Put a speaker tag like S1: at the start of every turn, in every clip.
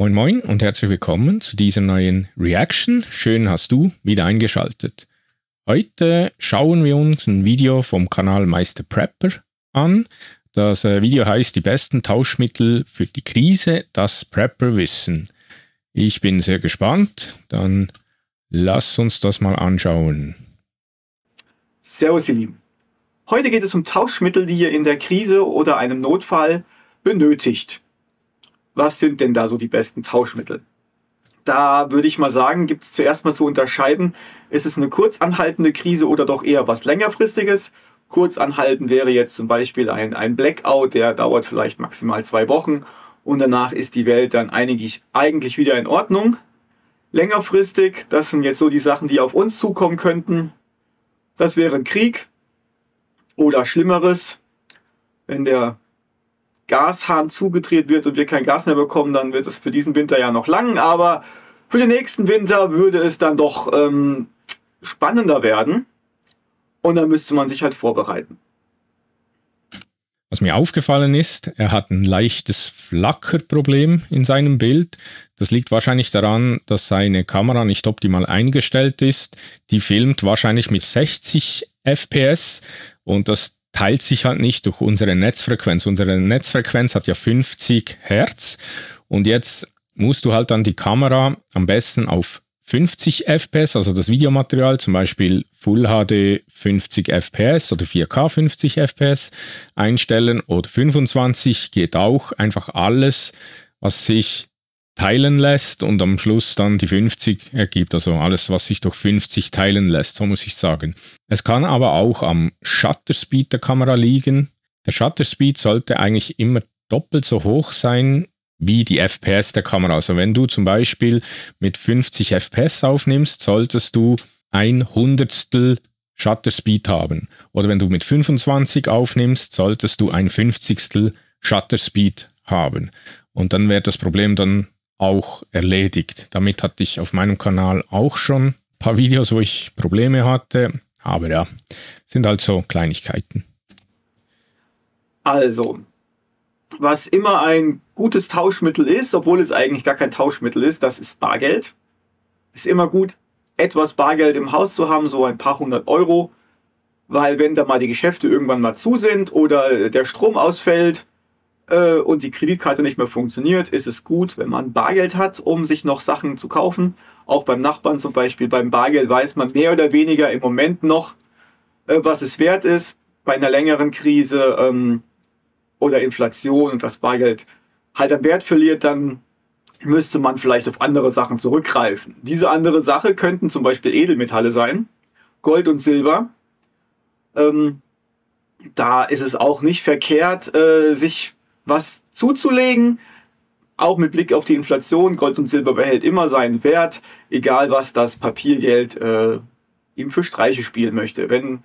S1: Moin moin und herzlich willkommen zu dieser neuen Reaction. Schön hast du wieder eingeschaltet. Heute schauen wir uns ein Video vom Kanal Meister Prepper an. Das äh, Video heißt die besten Tauschmittel für die Krise, das Prepper wissen. Ich bin sehr gespannt, dann lass uns das mal anschauen.
S2: Servus ihr Lieben. Heute geht es um Tauschmittel, die ihr in der Krise oder einem Notfall benötigt was sind denn da so die besten Tauschmittel? Da würde ich mal sagen, gibt es zuerst mal zu unterscheiden, ist es eine kurz anhaltende Krise oder doch eher was längerfristiges? Kurz anhalten wäre jetzt zum Beispiel ein, ein Blackout, der dauert vielleicht maximal zwei Wochen und danach ist die Welt dann eigentlich, eigentlich wieder in Ordnung. Längerfristig, das sind jetzt so die Sachen, die auf uns zukommen könnten. Das wäre ein Krieg oder Schlimmeres, wenn der Gashahn zugedreht wird und wir kein Gas mehr bekommen, dann wird es für diesen Winter ja noch lang. Aber für den nächsten Winter würde es dann doch ähm, spannender werden. Und dann müsste man sich halt vorbereiten.
S1: Was mir aufgefallen ist, er hat ein leichtes Flackerproblem in seinem Bild. Das liegt wahrscheinlich daran, dass seine Kamera nicht optimal eingestellt ist. Die filmt wahrscheinlich mit 60 FPS und das teilt sich halt nicht durch unsere Netzfrequenz. Unsere Netzfrequenz hat ja 50 Hertz und jetzt musst du halt dann die Kamera am besten auf 50 FPS, also das Videomaterial, zum Beispiel Full HD 50 FPS oder 4K 50 FPS einstellen oder 25 geht auch. Einfach alles, was sich teilen lässt und am Schluss dann die 50 ergibt, also alles, was sich durch 50 teilen lässt, so muss ich sagen. Es kann aber auch am Shutter Speed der Kamera liegen. Der Shutter Speed sollte eigentlich immer doppelt so hoch sein wie die FPS der Kamera. Also wenn du zum Beispiel mit 50 FPS aufnimmst, solltest du ein Hundertstel Shutter Speed haben. Oder wenn du mit 25 aufnimmst, solltest du ein Fünfzigstel Shutter Speed haben. Und dann wäre das Problem dann auch erledigt. Damit hatte ich auf meinem Kanal auch schon ein paar Videos, wo ich Probleme hatte. Aber ja, sind also Kleinigkeiten.
S2: Also, was immer ein gutes Tauschmittel ist, obwohl es eigentlich gar kein Tauschmittel ist, das ist Bargeld. Ist immer gut, etwas Bargeld im Haus zu haben, so ein paar hundert Euro, weil wenn da mal die Geschäfte irgendwann mal zu sind oder der Strom ausfällt äh, und die Kreditkarte nicht mehr funktioniert, ist es gut, wenn man Bargeld hat, um sich noch Sachen zu kaufen. Auch beim Nachbarn zum Beispiel, beim Bargeld weiß man mehr oder weniger im Moment noch, äh, was es wert ist. Bei einer längeren Krise ähm, oder Inflation und das Bargeld halt an Wert verliert, dann müsste man vielleicht auf andere Sachen zurückgreifen. Diese andere Sache könnten zum Beispiel Edelmetalle sein, Gold und Silber. Ähm, da ist es auch nicht verkehrt, äh, sich was zuzulegen. Auch mit Blick auf die Inflation, Gold und Silber behält immer seinen Wert, egal was das Papiergeld äh, ihm für Streiche spielen möchte. Wenn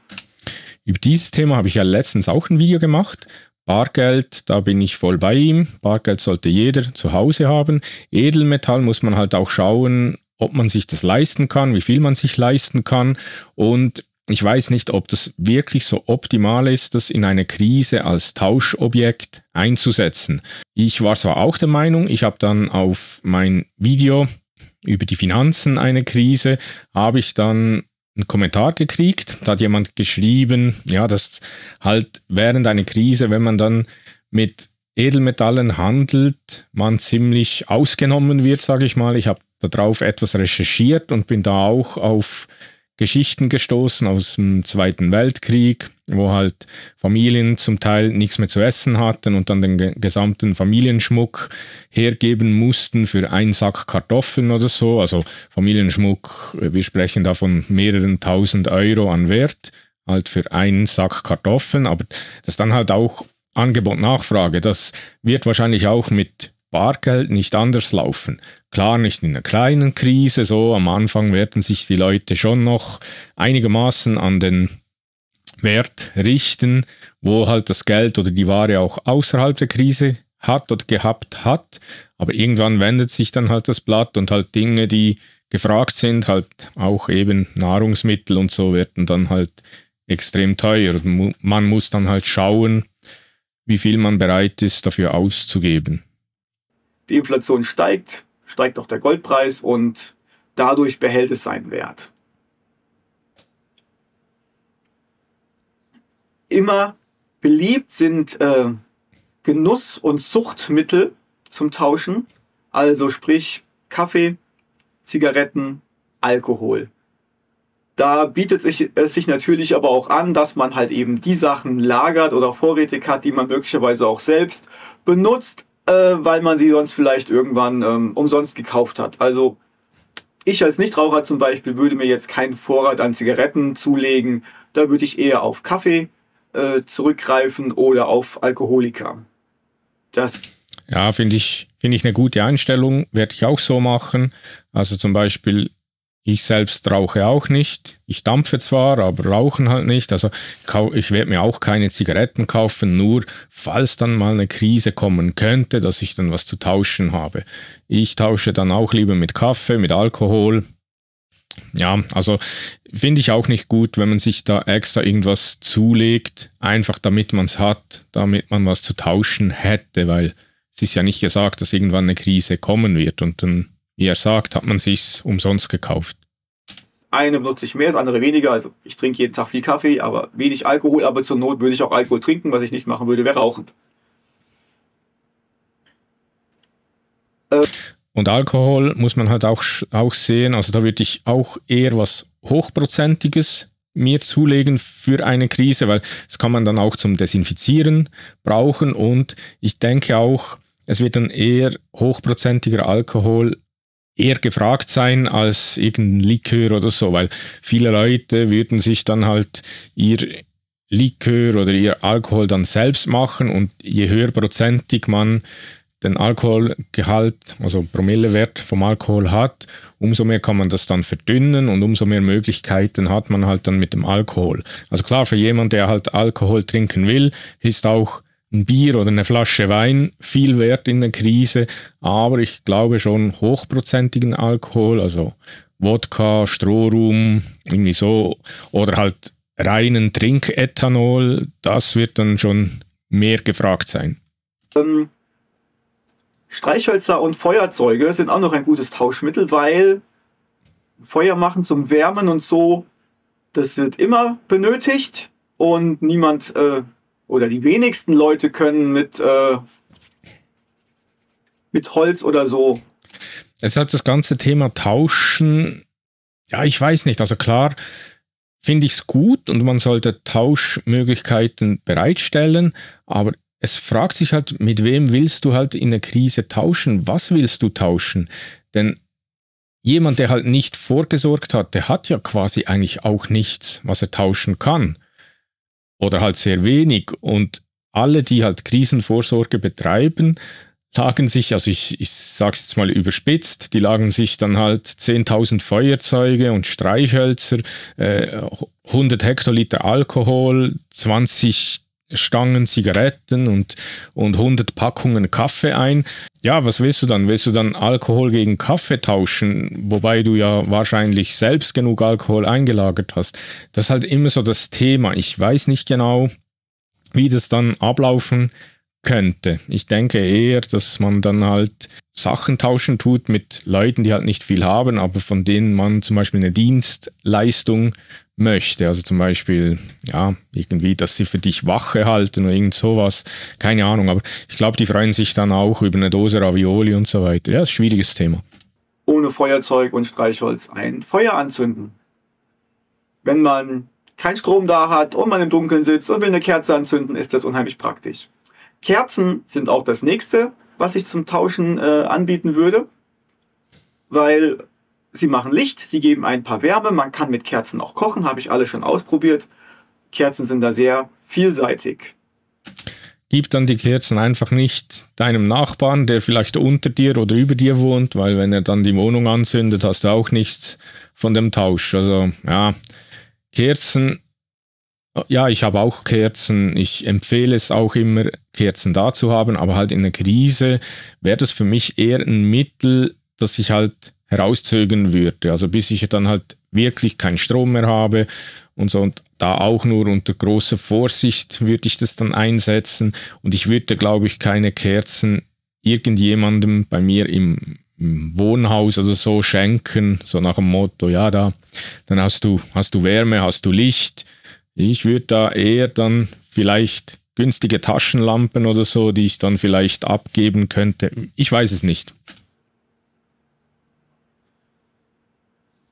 S1: Über dieses Thema habe ich ja letztens auch ein Video gemacht. Bargeld, da bin ich voll bei ihm. Bargeld sollte jeder zu Hause haben. Edelmetall muss man halt auch schauen, ob man sich das leisten kann, wie viel man sich leisten kann. Und ich weiß nicht, ob das wirklich so optimal ist, das in einer Krise als Tauschobjekt einzusetzen. Ich war zwar auch der Meinung, ich habe dann auf mein Video über die Finanzen einer Krise, habe ich dann einen Kommentar gekriegt. Da hat jemand geschrieben, ja, dass halt während einer Krise, wenn man dann mit Edelmetallen handelt, man ziemlich ausgenommen wird, sage ich mal. Ich habe darauf etwas recherchiert und bin da auch auf Geschichten gestoßen aus dem Zweiten Weltkrieg, wo halt Familien zum Teil nichts mehr zu essen hatten und dann den gesamten Familienschmuck hergeben mussten für einen Sack Kartoffeln oder so. Also Familienschmuck, wir sprechen da von mehreren tausend Euro an Wert, halt für einen Sack Kartoffeln, aber das dann halt auch Angebot-Nachfrage, das wird wahrscheinlich auch mit Bargeld nicht anders laufen. Klar nicht in einer kleinen Krise, so am Anfang werden sich die Leute schon noch einigermaßen an den Wert richten, wo halt das Geld oder die Ware auch außerhalb der Krise hat oder gehabt hat. Aber irgendwann wendet sich dann halt das Blatt und halt Dinge, die gefragt sind, halt auch eben Nahrungsmittel und so werden dann halt extrem teuer. Man muss dann halt schauen, wie viel man bereit ist dafür auszugeben
S2: die Inflation steigt, steigt auch der Goldpreis und dadurch behält es seinen Wert. Immer beliebt sind äh, Genuss- und Suchtmittel zum Tauschen, also sprich Kaffee, Zigaretten, Alkohol. Da bietet sich, es sich natürlich aber auch an, dass man halt eben die Sachen lagert oder vorrätig hat, die man möglicherweise auch selbst benutzt, äh, weil man sie sonst vielleicht irgendwann ähm, umsonst gekauft hat. Also ich als Nichtraucher zum Beispiel würde mir jetzt keinen Vorrat an Zigaretten zulegen. Da würde ich eher auf Kaffee äh, zurückgreifen oder auf Alkoholika. Das
S1: ja, finde ich, finde ich eine gute Einstellung, werde ich auch so machen. Also zum Beispiel ich selbst rauche auch nicht. Ich dampfe zwar, aber rauchen halt nicht. Also ich werde mir auch keine Zigaretten kaufen, nur falls dann mal eine Krise kommen könnte, dass ich dann was zu tauschen habe. Ich tausche dann auch lieber mit Kaffee, mit Alkohol. Ja, also finde ich auch nicht gut, wenn man sich da extra irgendwas zulegt, einfach damit man es hat, damit man was zu tauschen hätte, weil es ist ja nicht gesagt, dass irgendwann eine Krise kommen wird und dann wie er sagt, hat man sich's umsonst gekauft.
S2: Eine benutze ich mehr, das andere weniger. Also ich trinke jeden Tag viel Kaffee, aber wenig Alkohol. Aber zur Not würde ich auch Alkohol trinken. Was ich nicht machen würde, wäre rauchen. Äh.
S1: Und Alkohol muss man halt auch, auch sehen. Also da würde ich auch eher was Hochprozentiges mir zulegen für eine Krise, weil das kann man dann auch zum Desinfizieren brauchen. Und ich denke auch, es wird dann eher hochprozentiger Alkohol eher gefragt sein als irgendein Likör oder so, weil viele Leute würden sich dann halt ihr Likör oder ihr Alkohol dann selbst machen und je höher prozentig man den Alkoholgehalt, also Promillewert vom Alkohol hat, umso mehr kann man das dann verdünnen und umso mehr Möglichkeiten hat man halt dann mit dem Alkohol. Also klar, für jemanden, der halt Alkohol trinken will, ist auch ein Bier oder eine Flasche Wein viel wert in der Krise, aber ich glaube schon hochprozentigen Alkohol, also Wodka, Strohrum, irgendwie so, oder halt reinen Trinkethanol, das wird dann schon mehr gefragt sein. Ähm,
S2: Streichhölzer und Feuerzeuge sind auch noch ein gutes Tauschmittel, weil Feuer machen zum Wärmen und so, das wird immer benötigt und niemand äh, oder die wenigsten Leute können mit, äh, mit Holz oder so.
S1: Es hat das ganze Thema Tauschen, ja, ich weiß nicht, also klar finde ich es gut und man sollte Tauschmöglichkeiten bereitstellen, aber es fragt sich halt, mit wem willst du halt in der Krise tauschen? Was willst du tauschen? Denn jemand, der halt nicht vorgesorgt hat, der hat ja quasi eigentlich auch nichts, was er tauschen kann oder halt sehr wenig. Und alle, die halt Krisenvorsorge betreiben, lagen sich, also ich, ich sage es jetzt mal überspitzt, die lagen sich dann halt 10.000 Feuerzeuge und Streichhölzer, äh, 100 Hektoliter Alkohol, 20 Stangen Zigaretten und, und 100 Packungen Kaffee ein ja, was willst du dann? Willst du dann Alkohol gegen Kaffee tauschen, wobei du ja wahrscheinlich selbst genug Alkohol eingelagert hast? Das ist halt immer so das Thema. Ich weiß nicht genau, wie das dann ablaufen könnte. Ich denke eher, dass man dann halt Sachen tauschen tut mit Leuten, die halt nicht viel haben, aber von denen man zum Beispiel eine Dienstleistung möchte. Also zum Beispiel, ja, irgendwie, dass sie für dich Wache halten oder irgend sowas. Keine Ahnung, aber ich glaube, die freuen sich dann auch über eine Dose Ravioli und so weiter. Ja, ist ein schwieriges
S2: Thema. Ohne Feuerzeug und Streichholz ein Feuer anzünden. Wenn man keinen Strom da hat und man im Dunkeln sitzt und will eine Kerze anzünden, ist das unheimlich praktisch. Kerzen sind auch das nächste, was ich zum Tauschen äh, anbieten würde, weil Sie machen Licht, sie geben ein paar Wärme, man kann mit Kerzen auch kochen, habe ich alles schon ausprobiert. Kerzen sind da sehr vielseitig.
S1: Gib dann die Kerzen einfach nicht deinem Nachbarn, der vielleicht unter dir oder über dir wohnt, weil wenn er dann die Wohnung anzündet, hast du auch nichts von dem Tausch. Also ja, Kerzen, ja, ich habe auch Kerzen. Ich empfehle es auch immer, Kerzen da zu haben, aber halt in der Krise wäre das für mich eher ein Mittel, dass ich halt herauszögern würde. Also bis ich dann halt wirklich keinen Strom mehr habe und so und da auch nur unter großer Vorsicht würde ich das dann einsetzen und ich würde glaube ich keine Kerzen irgendjemandem bei mir im, im Wohnhaus oder so schenken, so nach dem Motto, ja da, dann hast du, hast du Wärme, hast du Licht. Ich würde da eher dann vielleicht günstige Taschenlampen oder so, die ich dann vielleicht abgeben könnte. Ich weiß es nicht.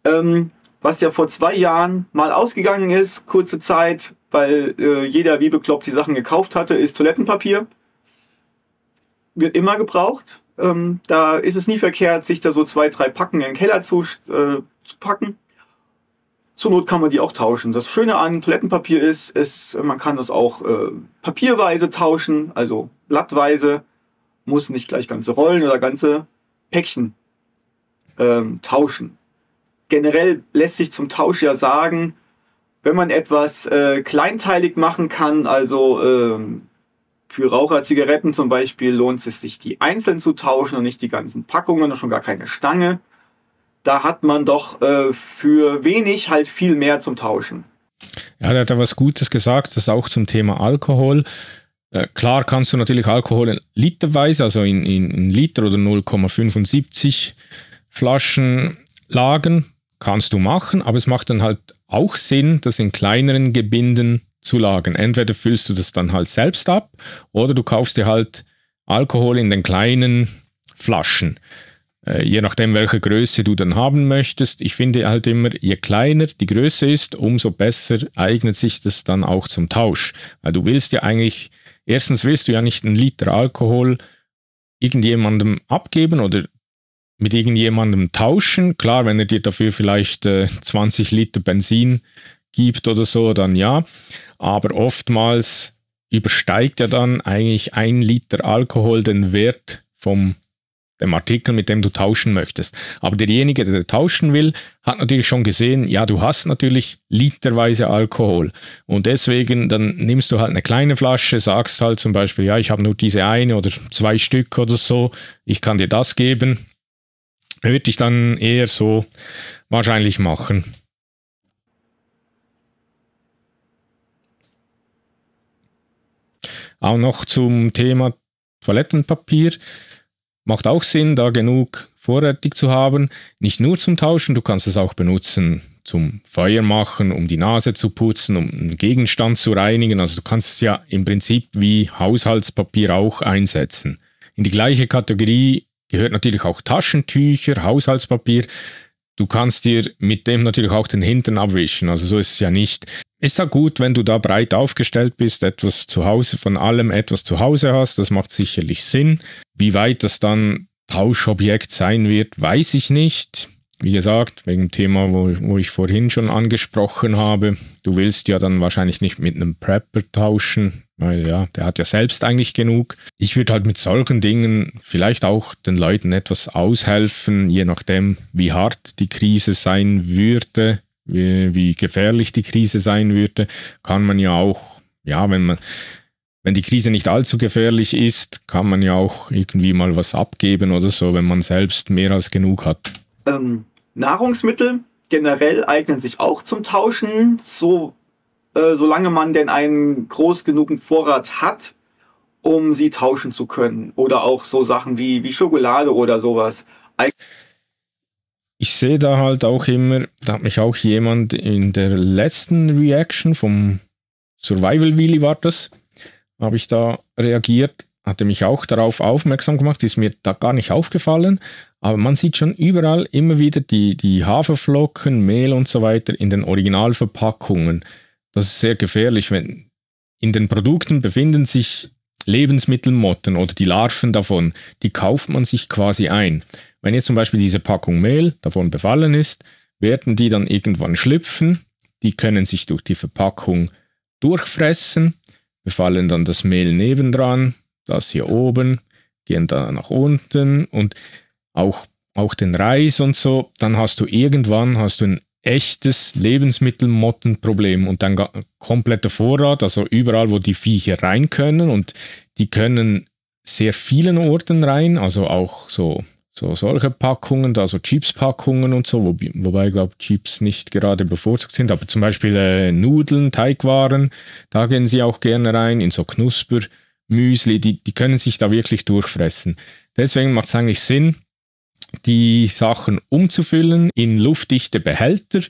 S2: ähm, was ja vor zwei Jahren mal ausgegangen ist, kurze Zeit, weil äh, jeder wie bekloppt die Sachen gekauft hatte, ist Toilettenpapier. Wird immer gebraucht. Ähm, da ist es nie verkehrt, sich da so zwei, drei Packen in den Keller zu, äh, zu packen. Zur Not kann man die auch tauschen. Das Schöne an Toilettenpapier ist, ist man kann das auch äh, papierweise tauschen, also blattweise. Muss nicht gleich ganze Rollen oder ganze Päckchen ähm, tauschen generell lässt sich zum Tausch ja sagen, wenn man etwas äh, kleinteilig machen kann, also ähm, für Raucherzigaretten zum Beispiel lohnt es sich, die einzeln zu tauschen und nicht die ganzen Packungen und schon gar keine Stange. Da hat man doch äh, für wenig halt viel mehr zum Tauschen.
S1: Ja, da hat er was Gutes gesagt, das ist auch zum Thema Alkohol. Äh, klar kannst du natürlich Alkohol in literweise, also in, in, in Liter oder 0,75 Flaschen lagen kannst du machen, aber es macht dann halt auch Sinn, das in kleineren Gebinden zu lagern. Entweder füllst du das dann halt selbst ab oder du kaufst dir halt Alkohol in den kleinen Flaschen. Äh, je nachdem, welche Größe du dann haben möchtest. Ich finde halt immer, je kleiner die Größe ist, umso besser eignet sich das dann auch zum Tausch. Weil du willst ja eigentlich, erstens willst du ja nicht einen Liter Alkohol irgendjemandem abgeben oder mit irgendjemandem tauschen. Klar, wenn er dir dafür vielleicht äh, 20 Liter Benzin gibt oder so, dann ja. Aber oftmals übersteigt ja dann eigentlich ein Liter Alkohol den Wert vom dem Artikel, mit dem du tauschen möchtest. Aber derjenige, der tauschen will, hat natürlich schon gesehen, ja, du hast natürlich literweise Alkohol. Und deswegen, dann nimmst du halt eine kleine Flasche, sagst halt zum Beispiel, ja, ich habe nur diese eine oder zwei Stück oder so, ich kann dir das geben, würde ich dann eher so wahrscheinlich machen. Auch noch zum Thema Toilettenpapier. Macht auch Sinn, da genug vorrätig zu haben. Nicht nur zum Tauschen, du kannst es auch benutzen zum Feuer machen, um die Nase zu putzen, um einen Gegenstand zu reinigen. Also du kannst es ja im Prinzip wie Haushaltspapier auch einsetzen. In die gleiche Kategorie gehört natürlich auch Taschentücher, Haushaltspapier. Du kannst dir mit dem natürlich auch den Hintern abwischen. Also so ist es ja nicht. Ist ja gut, wenn du da breit aufgestellt bist, etwas zu Hause, von allem etwas zu Hause hast. Das macht sicherlich Sinn. Wie weit das dann Tauschobjekt sein wird, weiß ich nicht. Wie gesagt, wegen dem Thema, wo, wo ich vorhin schon angesprochen habe, du willst ja dann wahrscheinlich nicht mit einem Prepper tauschen, weil ja, der hat ja selbst eigentlich genug. Ich würde halt mit solchen Dingen vielleicht auch den Leuten etwas aushelfen, je nachdem, wie hart die Krise sein würde, wie, wie gefährlich die Krise sein würde, kann man ja auch, ja, wenn man, wenn die Krise nicht allzu gefährlich ist, kann man ja auch irgendwie mal was abgeben oder so, wenn man selbst mehr als genug hat.
S2: Ähm, Nahrungsmittel generell eignen sich auch zum Tauschen, so äh, solange man denn einen groß genugen Vorrat hat, um sie tauschen zu können. Oder auch so Sachen wie, wie Schokolade oder sowas. Eig
S1: ich sehe da halt auch immer, da hat mich auch jemand in der letzten Reaction vom Survival Wheelie war das, habe ich da reagiert, hatte mich auch darauf aufmerksam gemacht, ist mir da gar nicht aufgefallen, aber man sieht schon überall immer wieder die, die Haferflocken, Mehl und so weiter in den Originalverpackungen. Das ist sehr gefährlich, wenn in den Produkten befinden sich Lebensmittelmotten oder die Larven davon, die kauft man sich quasi ein. Wenn jetzt zum Beispiel diese Packung Mehl davon befallen ist, werden die dann irgendwann schlüpfen, die können sich durch die Verpackung durchfressen, befallen dann das Mehl nebendran, das hier oben, gehen dann nach unten und auch, auch den Reis und so, dann hast du irgendwann hast du ein echtes Lebensmittelmottenproblem und dann kompletter Vorrat, also überall, wo die Viecher rein können und die können sehr vielen Orten rein, also auch so, so solche Packungen, also Chips-Packungen und so, wo, wobei ich glaube, Chips nicht gerade bevorzugt sind, aber zum Beispiel äh, Nudeln, Teigwaren, da gehen sie auch gerne rein, in so Knusper, Müsli, die, die können sich da wirklich durchfressen. Deswegen macht es eigentlich Sinn, die Sachen umzufüllen in luftdichte Behälter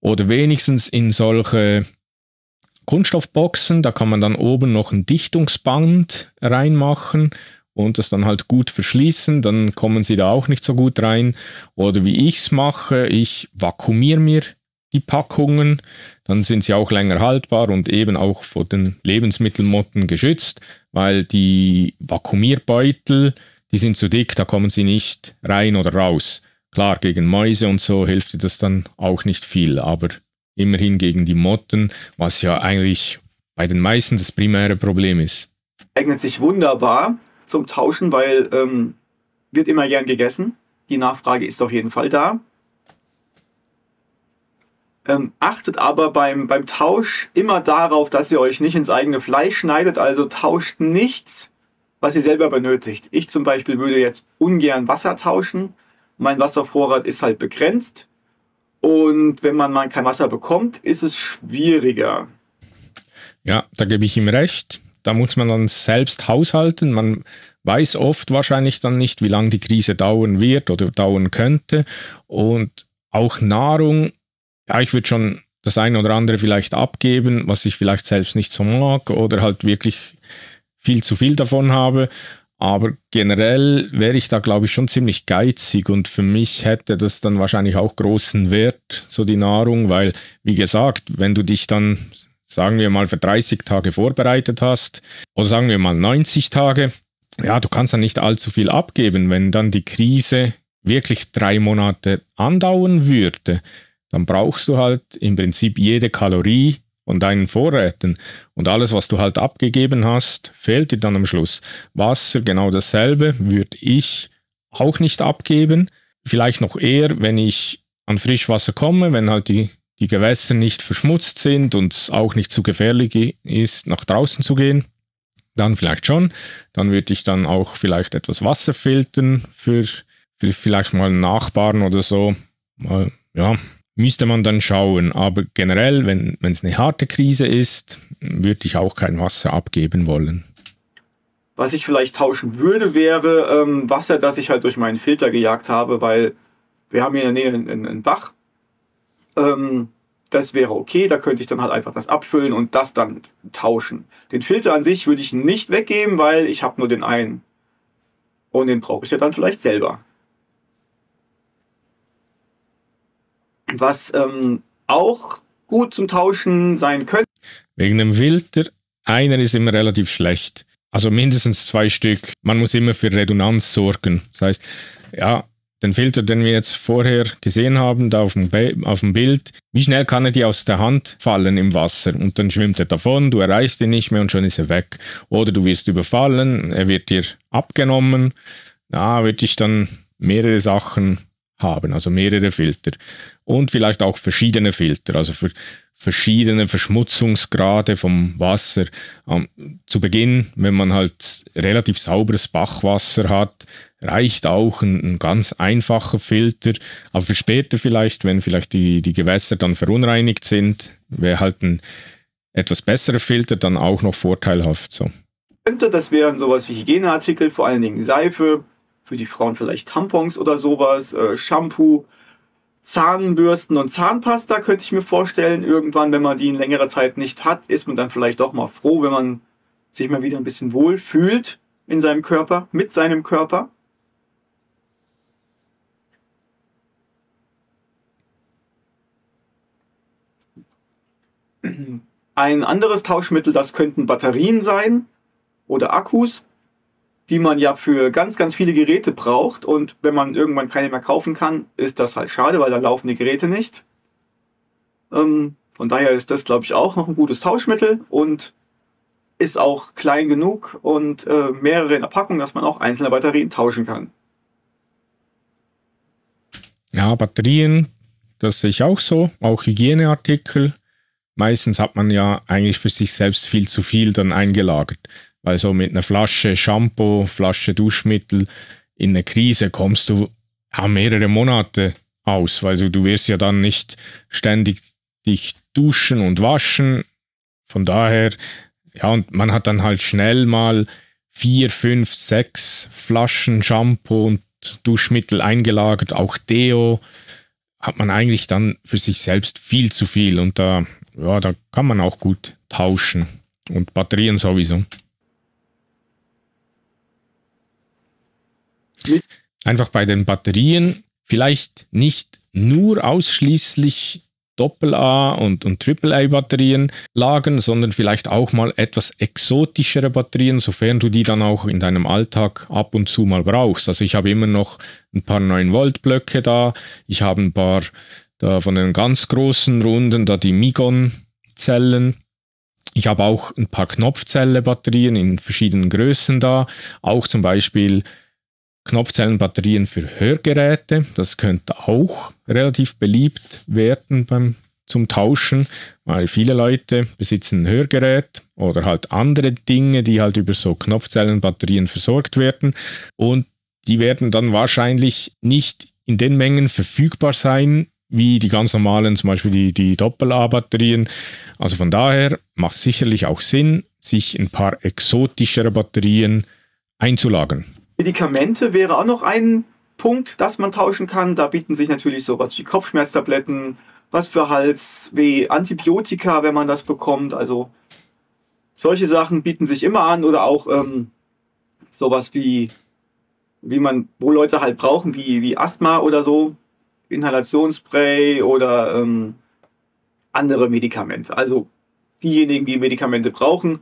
S1: oder wenigstens in solche Kunststoffboxen. Da kann man dann oben noch ein Dichtungsband reinmachen und das dann halt gut verschließen. Dann kommen sie da auch nicht so gut rein. Oder wie ich es mache, ich vakuumiere mir die Packungen, dann sind sie auch länger haltbar und eben auch vor den Lebensmittelmotten geschützt, weil die Vakuumierbeutel die sind zu dick, da kommen sie nicht rein oder raus. Klar, gegen Mäuse und so hilft dir das dann auch nicht viel, aber immerhin gegen die Motten, was ja eigentlich bei den meisten das primäre Problem ist.
S2: Eignet sich wunderbar zum Tauschen, weil ähm, wird immer gern gegessen. Die Nachfrage ist auf jeden Fall da. Ähm, achtet aber beim, beim Tausch immer darauf, dass ihr euch nicht ins eigene Fleisch schneidet, also tauscht nichts, was sie selber benötigt. Ich zum Beispiel würde jetzt ungern Wasser tauschen. Mein Wasservorrat ist halt begrenzt. Und wenn man mal kein Wasser bekommt, ist es schwieriger.
S1: Ja, da gebe ich ihm recht. Da muss man dann selbst haushalten. Man weiß oft wahrscheinlich dann nicht, wie lange die Krise dauern wird oder dauern könnte. Und auch Nahrung, ja, ich würde schon das eine oder andere vielleicht abgeben, was ich vielleicht selbst nicht so mag oder halt wirklich viel zu viel davon habe. Aber generell wäre ich da, glaube ich, schon ziemlich geizig und für mich hätte das dann wahrscheinlich auch großen Wert, so die Nahrung, weil, wie gesagt, wenn du dich dann, sagen wir mal, für 30 Tage vorbereitet hast oder sagen wir mal 90 Tage, ja, du kannst dann nicht allzu viel abgeben. Wenn dann die Krise wirklich drei Monate andauern würde, dann brauchst du halt im Prinzip jede Kalorie, und deinen Vorräten und alles, was du halt abgegeben hast, fehlt dir dann am Schluss. Wasser, genau dasselbe, würde ich auch nicht abgeben. Vielleicht noch eher, wenn ich an Frischwasser komme, wenn halt die, die Gewässer nicht verschmutzt sind und es auch nicht zu gefährlich ist, nach draußen zu gehen. Dann vielleicht schon. Dann würde ich dann auch vielleicht etwas Wasser filtern für, für vielleicht mal Nachbarn oder so. Mal, ja, müsste man dann schauen. Aber generell, wenn es eine harte Krise ist, würde ich auch kein Wasser abgeben wollen.
S2: Was ich vielleicht tauschen würde, wäre ähm, Wasser, das ich halt durch meinen Filter gejagt habe, weil wir haben hier in der Nähe einen, einen Bach. Ähm, das wäre okay, da könnte ich dann halt einfach das abfüllen und das dann tauschen. Den Filter an sich würde ich nicht weggeben, weil ich habe nur den einen. Und den brauche ich ja dann vielleicht selber. was ähm, auch gut zum Tauschen sein könnte.
S1: Wegen dem Filter, einer ist immer relativ schlecht. Also mindestens zwei Stück. Man muss immer für Redundanz sorgen. Das heißt, ja, den Filter, den wir jetzt vorher gesehen haben, da auf dem, auf dem, Bild, wie schnell kann er dir aus der Hand fallen im Wasser? Und dann schwimmt er davon, du erreichst ihn nicht mehr und schon ist er weg. Oder du wirst überfallen, er wird dir abgenommen, da ja, wird dich dann mehrere Sachen haben, also mehrere Filter und vielleicht auch verschiedene Filter, also für verschiedene Verschmutzungsgrade vom Wasser. Ähm, zu Beginn, wenn man halt relativ sauberes Bachwasser hat, reicht auch ein, ein, ganz einfacher Filter. Aber für später vielleicht, wenn vielleicht die, die Gewässer dann verunreinigt sind, wäre halt ein etwas besserer Filter dann auch noch vorteilhaft. So.
S2: Könnte, das wären sowas wie Hygieneartikel, vor allen Dingen Seife, für die Frauen vielleicht Tampons oder sowas, äh, Shampoo, Zahnbürsten und Zahnpasta könnte ich mir vorstellen. Irgendwann, wenn man die in längerer Zeit nicht hat, ist man dann vielleicht auch mal froh, wenn man sich mal wieder ein bisschen wohl fühlt in seinem Körper, mit seinem Körper. Ein anderes Tauschmittel, das könnten Batterien sein oder Akkus die man ja für ganz, ganz viele Geräte braucht. Und wenn man irgendwann keine mehr kaufen kann, ist das halt schade, weil dann laufen die Geräte nicht. Ähm, von daher ist das, glaube ich, auch noch ein gutes Tauschmittel und ist auch klein genug und äh, mehrere in der Packung, dass man auch einzelne Batterien tauschen kann.
S1: Ja, Batterien, das sehe ich auch so, auch Hygieneartikel. Meistens hat man ja eigentlich für sich selbst viel zu viel dann eingelagert. Weil so mit einer Flasche Shampoo, Flasche Duschmittel in eine Krise kommst du auch mehrere Monate aus, weil du, du wirst ja dann nicht ständig dich duschen und waschen. Von daher, ja, und man hat dann halt schnell mal vier, fünf, sechs Flaschen Shampoo und Duschmittel eingelagert, auch Deo, hat man eigentlich dann für sich selbst viel zu viel und da, ja, da kann man auch gut tauschen und Batterien sowieso. Einfach bei den Batterien vielleicht nicht nur ausschließlich Doppel-A und, und AAA-Batterien lagen, sondern vielleicht auch mal etwas exotischere Batterien, sofern du die dann auch in deinem Alltag ab und zu mal brauchst. Also ich habe immer noch ein paar 9-Volt-Blöcke da, ich habe ein paar da von den ganz großen Runden, da die Migon-Zellen. Ich habe auch ein paar Knopfzelle-Batterien in verschiedenen Größen da, auch zum Beispiel Knopfzellenbatterien für Hörgeräte. Das könnte auch relativ beliebt werden beim, zum Tauschen, weil viele Leute besitzen ein Hörgerät oder halt andere Dinge, die halt über so Knopfzellenbatterien versorgt werden. Und die werden dann wahrscheinlich nicht in den Mengen verfügbar sein, wie die ganz normalen, zum Beispiel die, die Doppel-A-Batterien. Also von daher macht es sicherlich auch Sinn, sich ein paar exotischere Batterien einzulagern.
S2: Medikamente wäre auch noch ein Punkt, dass man tauschen kann. Da bieten sich natürlich sowas wie Kopfschmerztabletten, was für Halsweh, Antibiotika, wenn man das bekommt. Also solche Sachen bieten sich immer an oder auch ähm, sowas wie, wie man, wo Leute halt brauchen, wie, wie Asthma oder so, Inhalationsspray oder ähm, andere Medikamente. Also diejenigen, die Medikamente brauchen,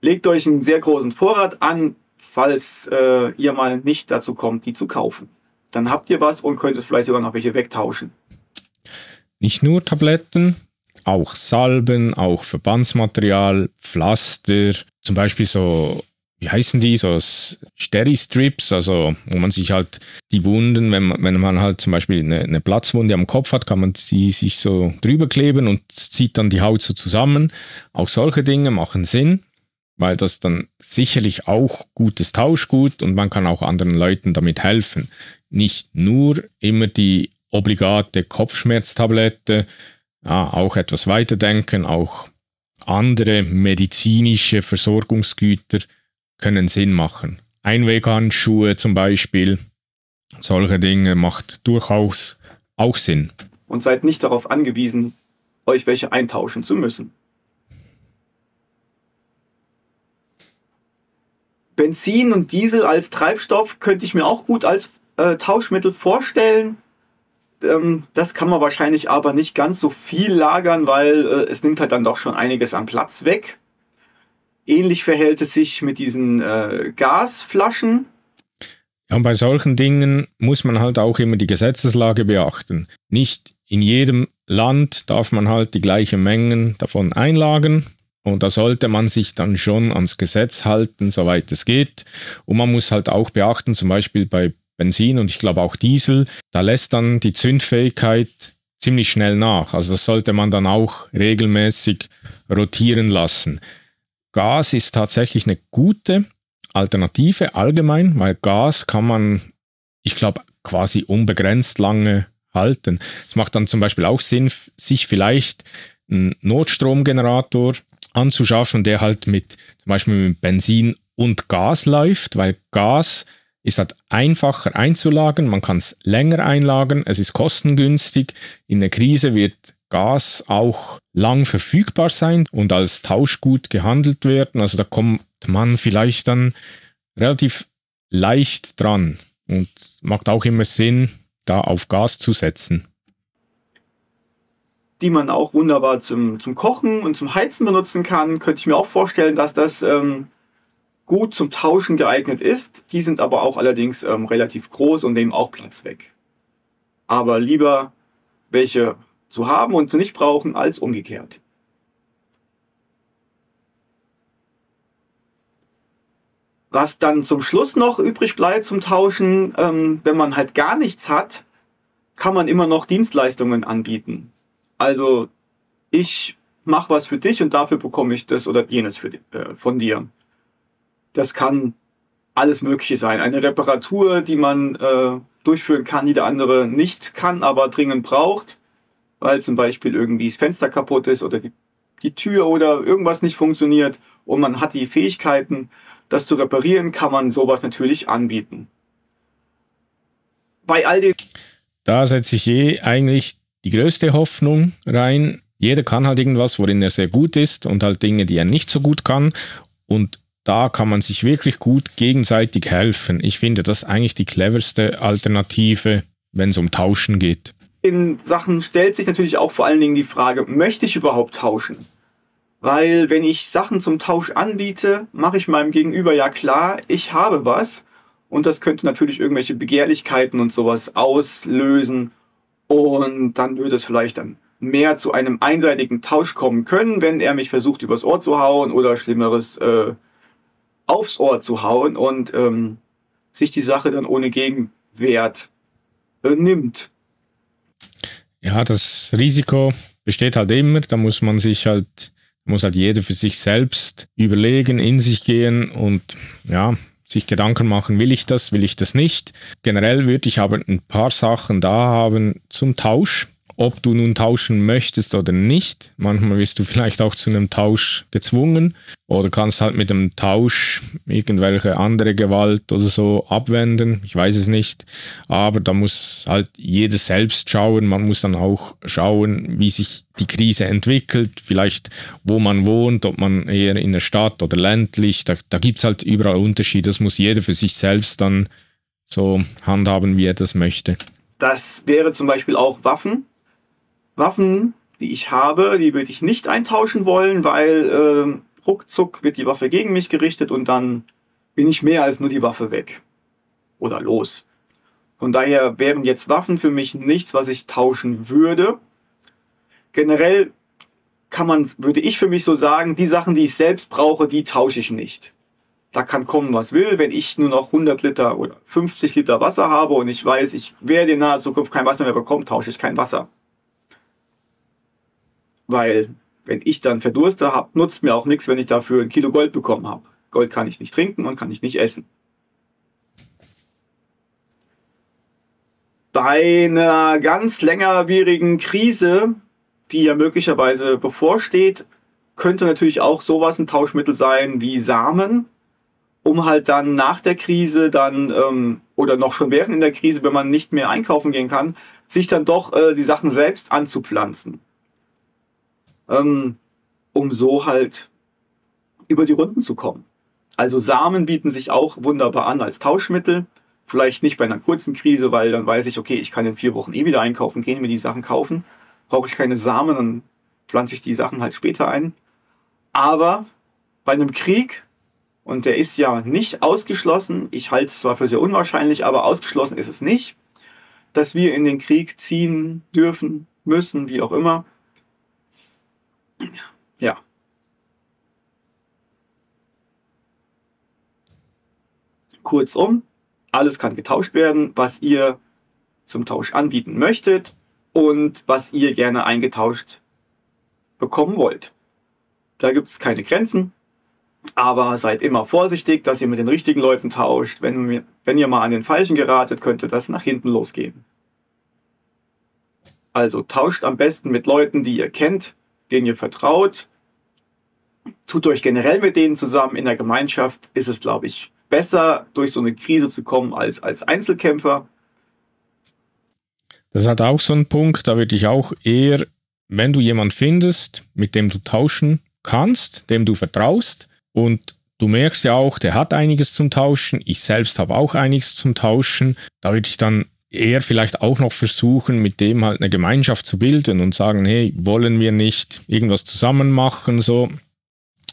S2: legt euch einen sehr großen Vorrat an, falls äh, ihr mal nicht dazu kommt, die zu kaufen. Dann habt ihr was und könnt es vielleicht sogar noch welche wegtauschen.
S1: Nicht nur Tabletten, auch Salben, auch Verbandsmaterial, Pflaster, zum Beispiel so, wie heißen die, so Steri-Strips, also wo man sich halt die Wunden, wenn man, wenn man halt zum Beispiel eine, eine Platzwunde am Kopf hat, kann man sie sich so drüber kleben und zieht dann die Haut so zusammen. Auch solche Dinge machen Sinn weil das dann sicherlich auch gutes Tauschgut und man kann auch anderen Leuten damit helfen. Nicht nur immer die obligate Kopfschmerztablette, ja, ah, auch etwas weiterdenken, auch andere medizinische Versorgungsgüter können Sinn machen. Einweghandschuhe zum Beispiel, solche Dinge macht durchaus auch Sinn.
S2: Und seid nicht darauf angewiesen, euch welche eintauschen zu müssen. Benzin und Diesel als Treibstoff könnte ich mir auch gut als äh, Tauschmittel vorstellen. Ähm, das kann man wahrscheinlich aber nicht ganz so viel lagern, weil äh, es nimmt halt dann doch schon einiges an Platz weg. Ähnlich verhält es sich mit diesen äh, Gasflaschen.
S1: Ja, und bei solchen Dingen muss man halt auch immer die Gesetzeslage beachten. Nicht in jedem Land darf man halt die gleichen Mengen davon einlagen. Und da sollte man sich dann schon ans Gesetz halten, soweit es geht. Und man muss halt auch beachten, zum Beispiel bei Benzin und ich glaube auch Diesel, da lässt dann die Zündfähigkeit ziemlich schnell nach. Also das sollte man dann auch regelmäßig rotieren lassen. Gas ist tatsächlich eine gute Alternative allgemein, weil Gas kann man, ich glaube, quasi unbegrenzt lange halten. Es macht dann zum Beispiel auch Sinn, sich vielleicht einen Notstromgenerator anzuschaffen, der halt mit zum Beispiel mit Benzin und Gas läuft, weil Gas ist halt einfacher einzulagern, man kann es länger einlagern, es ist kostengünstig. In der Krise wird Gas auch lang verfügbar sein und als Tauschgut gehandelt werden. Also da kommt man vielleicht dann relativ leicht dran und macht auch immer Sinn, da auf Gas zu setzen
S2: die man auch wunderbar zum, zum Kochen und zum Heizen benutzen kann. Könnte ich mir auch vorstellen, dass das ähm, gut zum Tauschen geeignet ist. Die sind aber auch allerdings ähm, relativ groß und nehmen auch Platz weg. Aber lieber welche zu haben und zu nicht brauchen, als umgekehrt. Was dann zum Schluss noch übrig bleibt zum Tauschen, ähm, wenn man halt gar nichts hat, kann man immer noch Dienstleistungen anbieten. Also ich mache was für dich und dafür bekomme ich das oder jenes die, äh, von dir. Das kann alles Mögliche sein. Eine Reparatur, die man äh, durchführen kann, die der andere nicht kann, aber dringend braucht, weil zum Beispiel irgendwie das Fenster kaputt ist oder die, die Tür oder irgendwas nicht funktioniert und man hat die Fähigkeiten, das zu reparieren, kann man sowas natürlich anbieten. Bei all den
S1: da setze ich je eigentlich die größte Hoffnung rein. Jeder kann halt irgendwas, worin er sehr gut ist und halt Dinge, die er nicht so gut kann. Und da kann man sich wirklich gut gegenseitig helfen. Ich finde das eigentlich die cleverste Alternative, wenn es um Tauschen geht.
S2: In Sachen stellt sich natürlich auch vor allen Dingen die Frage, möchte ich überhaupt tauschen? Weil wenn ich Sachen zum Tausch anbiete, mache ich meinem Gegenüber ja klar, ich habe was. Und das könnte natürlich irgendwelche Begehrlichkeiten und sowas auslösen. Und dann würde es vielleicht dann mehr zu einem einseitigen Tausch kommen können, wenn er mich versucht, übers Ohr zu hauen oder Schlimmeres äh, aufs Ohr zu hauen und ähm, sich die Sache dann ohne Gegenwert äh, nimmt.
S1: Ja, das Risiko besteht halt immer. Da muss man sich halt, muss halt jeder für sich selbst überlegen, in sich gehen und ja, sich Gedanken machen, will ich das, will ich das nicht. Generell würde ich aber ein paar Sachen da haben zum Tausch ob du nun tauschen möchtest oder nicht. Manchmal wirst du vielleicht auch zu einem Tausch gezwungen oder kannst halt mit dem Tausch irgendwelche andere Gewalt oder so abwenden. Ich weiß es nicht. Aber da muss halt jeder selbst schauen. Man muss dann auch schauen, wie sich die Krise entwickelt, vielleicht wo man wohnt, ob man eher in der Stadt oder ländlich. Da, da gibt es halt überall Unterschiede. Das muss jeder für sich selbst dann so handhaben, wie er das möchte.
S2: Das wäre zum Beispiel auch Waffen Waffen, die ich habe, die würde ich nicht eintauschen wollen, weil äh, ruckzuck wird die Waffe gegen mich gerichtet und dann bin ich mehr als nur die Waffe weg. Oder los. Von daher wären jetzt Waffen für mich nichts, was ich tauschen würde. Generell kann man, würde ich für mich so sagen, die Sachen, die ich selbst brauche, die tausche ich nicht. Da kann kommen, was will. Wenn ich nur noch 100 Liter oder 50 Liter Wasser habe und ich weiß, ich werde in naher Zukunft kein Wasser mehr bekommen, tausche ich kein Wasser. Weil wenn ich dann verdurste habe, nutzt mir auch nichts, wenn ich dafür ein Kilo Gold bekommen habe. Gold kann ich nicht trinken und kann ich nicht essen. Bei einer ganz längerwierigen Krise, die ja möglicherweise bevorsteht, könnte natürlich auch sowas ein Tauschmittel sein wie Samen, um halt dann nach der Krise dann ähm, oder noch schon während in der Krise, wenn man nicht mehr einkaufen gehen kann, sich dann doch äh, die Sachen selbst anzupflanzen ähm, um so halt über die Runden zu kommen. Also Samen bieten sich auch wunderbar an als Tauschmittel. Vielleicht nicht bei einer kurzen Krise, weil dann weiß ich, okay, ich kann in vier Wochen eh wieder einkaufen gehen, mir die Sachen kaufen. Brauche ich keine Samen, dann pflanze ich die Sachen halt später ein. Aber bei einem Krieg, und der ist ja nicht ausgeschlossen, ich halte es zwar für sehr unwahrscheinlich, aber ausgeschlossen ist es nicht, dass wir in den Krieg ziehen dürfen, müssen, wie auch immer, ja. Kurzum, alles kann getauscht werden, was ihr zum Tausch anbieten möchtet und was ihr gerne eingetauscht bekommen wollt. Da gibt es keine Grenzen, aber seid immer vorsichtig, dass ihr mit den richtigen Leuten tauscht. Wenn, wenn ihr mal an den Falschen geratet, könnte das nach hinten losgehen. Also tauscht am besten mit Leuten, die ihr kennt, denen ihr vertraut tut euch generell mit denen zusammen in der Gemeinschaft, ist es, glaube ich, besser, durch so eine Krise zu kommen als als Einzelkämpfer.
S1: Das hat auch so einen Punkt, da würde ich auch eher, wenn du jemanden findest, mit dem du tauschen kannst, dem du vertraust und du merkst ja auch, der hat einiges zum Tauschen, ich selbst habe auch einiges zum Tauschen, da würde ich dann eher vielleicht auch noch versuchen, mit dem halt eine Gemeinschaft zu bilden und sagen, hey, wollen wir nicht irgendwas zusammen machen, so,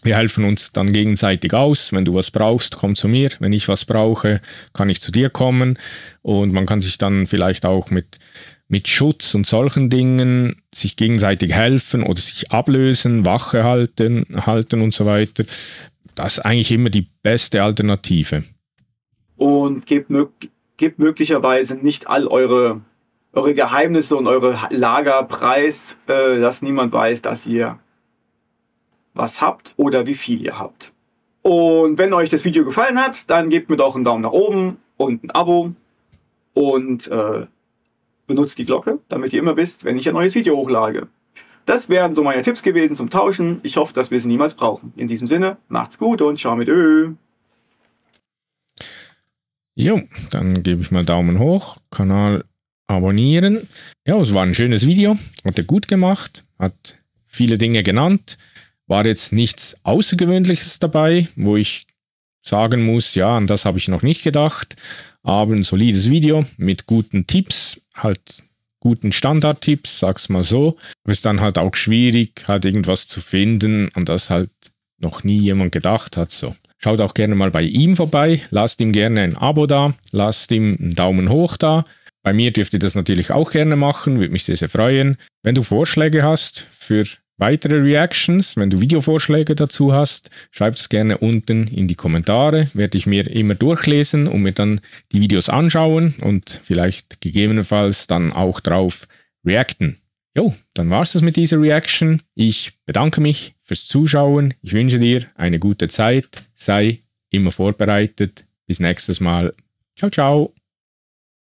S1: wir helfen uns dann gegenseitig aus. Wenn du was brauchst, komm zu mir. Wenn ich was brauche, kann ich zu dir kommen. Und man kann sich dann vielleicht auch mit, mit Schutz und solchen Dingen sich gegenseitig helfen oder sich ablösen, Wache halten, halten und so weiter. Das ist eigentlich immer die beste Alternative.
S2: Und gebt, mög gebt möglicherweise nicht all eure, eure Geheimnisse und eure Lager preis, äh, dass niemand weiß, dass ihr was habt oder wie viel ihr habt. Und wenn euch das Video gefallen hat, dann gebt mir doch einen Daumen nach oben und ein Abo und äh, benutzt die Glocke, damit ihr immer wisst, wenn ich ein neues Video hochlade. Das wären so meine Tipps gewesen zum Tauschen. Ich hoffe, dass wir sie niemals brauchen. In diesem Sinne, macht's gut und ciao mit Ö.
S1: Jo, dann gebe ich mal Daumen hoch, Kanal abonnieren. Ja, es war ein schönes Video, hat er gut gemacht, hat viele Dinge genannt. War jetzt nichts Außergewöhnliches dabei, wo ich sagen muss, ja, an das habe ich noch nicht gedacht, aber ein solides Video mit guten Tipps, halt guten Standardtipps, sag's mal so. Aber es ist dann halt auch schwierig, halt irgendwas zu finden, an das halt noch nie jemand gedacht hat. So. Schaut auch gerne mal bei ihm vorbei, lasst ihm gerne ein Abo da, lasst ihm einen Daumen hoch da. Bei mir dürft ihr das natürlich auch gerne machen, würde mich sehr, sehr freuen. Wenn du Vorschläge hast für Weitere Reactions, wenn du Videovorschläge dazu hast, schreib es gerne unten in die Kommentare, werde ich mir immer durchlesen und mir dann die Videos anschauen und vielleicht gegebenenfalls dann auch drauf reacten. Jo, dann war's das mit dieser Reaction. Ich bedanke mich fürs Zuschauen. Ich wünsche dir eine gute Zeit. Sei immer vorbereitet. Bis nächstes Mal. Ciao, ciao.